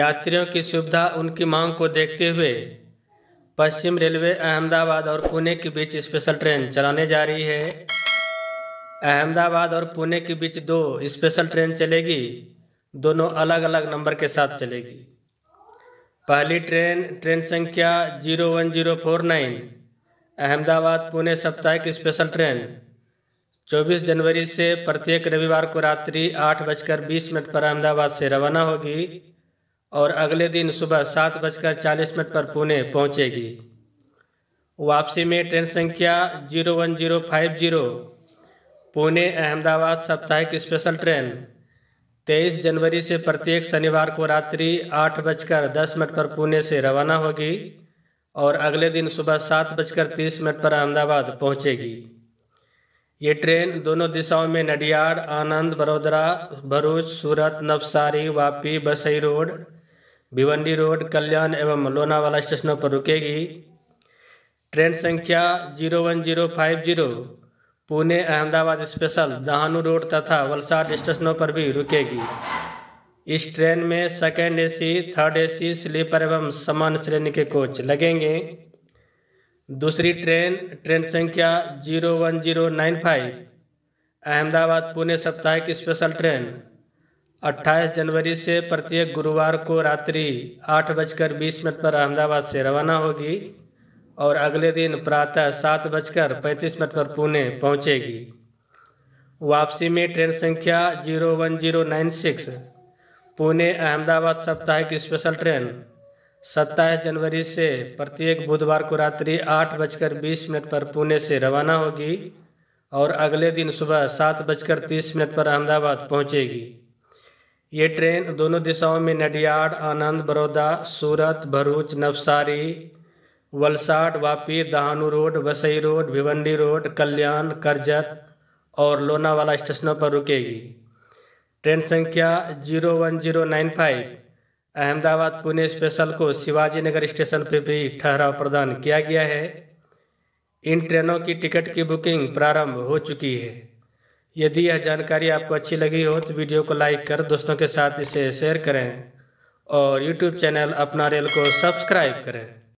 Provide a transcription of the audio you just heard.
यात्रियों की सुविधा उनकी मांग को देखते हुए पश्चिम रेलवे अहमदाबाद और पुणे के बीच स्पेशल ट्रेन चलाने जा रही है अहमदाबाद और पुणे के बीच दो स्पेशल ट्रेन चलेगी दोनों अलग अलग नंबर के साथ चलेगी पहली ट्रेन ट्रेन संख्या zero one zero four nine Ahmedabad Pune साप्ताहिक स्पेशल ट्रेन 24 जनवरी से प्रत्येक रविवार को रात्रि आठ बजकर बीस मिनट पर अहमदाबाद से रवाना होगी और अगले दिन सुबह सात बजकर चालीस मिनट पर पुणे पहुंचेगी वापसी में ट्रेन संख्या zero one zero five zero Pune Ahmedabad साप्ताहिक स्पेशल ट्रेन तेईस जनवरी से प्रत्येक शनिवार को रात्रि आठ बजकर दस मिनट पर पुणे से रवाना होगी और अगले दिन सुबह सात बजकर तीस मिनट पर अहमदाबाद पहुंचेगी ये ट्रेन दोनों दिशाओं में नडियाड आनंद बड़ोदरा भरूच सूरत नवसारी वापी बसई रोड भिवंडी रोड कल्याण एवं लोनावाला स्टेशनों पर रुकेगी ट्रेन संख्या zero one zero five zero Pune Ahmedabad special Dahanu road तथा वलसाड स्टेशनों पर भी रुकेगी इस ट्रेन में second AC third AC sleeper एवं सामान्य श्रेणी के कोच लगेंगे दूसरी ट्रेन ट्रेन संख्या zero one zero nine five Ahmedabad Pune साप्ताहिक स्पेशल ट्रेन 28 जनवरी से प्रत्येक गुरुवार को रात्रि आठ बजकर बीस मिनट पर अहमदाबाद से रवाना होगी और अगले दिन प्रातः सात बजकर पैंतीस मिनट पर पुणे पहुंचेगी वापसी में ट्रेन संख्या zero one zero nine six Pune Ahmedabad साप्ताहिक स्पेशल ट्रेन सत्ताईस जनवरी से प्रत्येक बुधवार को रात्रि आठ बजकर बीस मिनट पर पुणे से रवाना होगी और अगले दिन सुबह सात बजकर तीस मिनट पर अहमदाबाद पहुंचेगी ये ट्रेन दोनों दिशाओं में Nadiad Anand Baroda Surat Bharuch Navsari Valsad Vapi Dahanu road Vasai road Bhiwandi road Kalyan Karjat और लोनावाला स्टेशनों पर रुकेगी ट्रेन संख्या zero one zero nine five Ahmedabad Pune special को शिवाजी नगर स्टेशन पर भी ठहराव प्रदान किया गया है इन ट्रेनों की टिकट की बुकिंग प्रारंभ हो चुकी है यदि यह जानकारी आपको अच्छी लगी हो तो वीडियो को लाइक कर दोस्तों के साथ इसे शेयर करें और यूट्यूब चैनल अपना रेल को सब्सक्राइब करें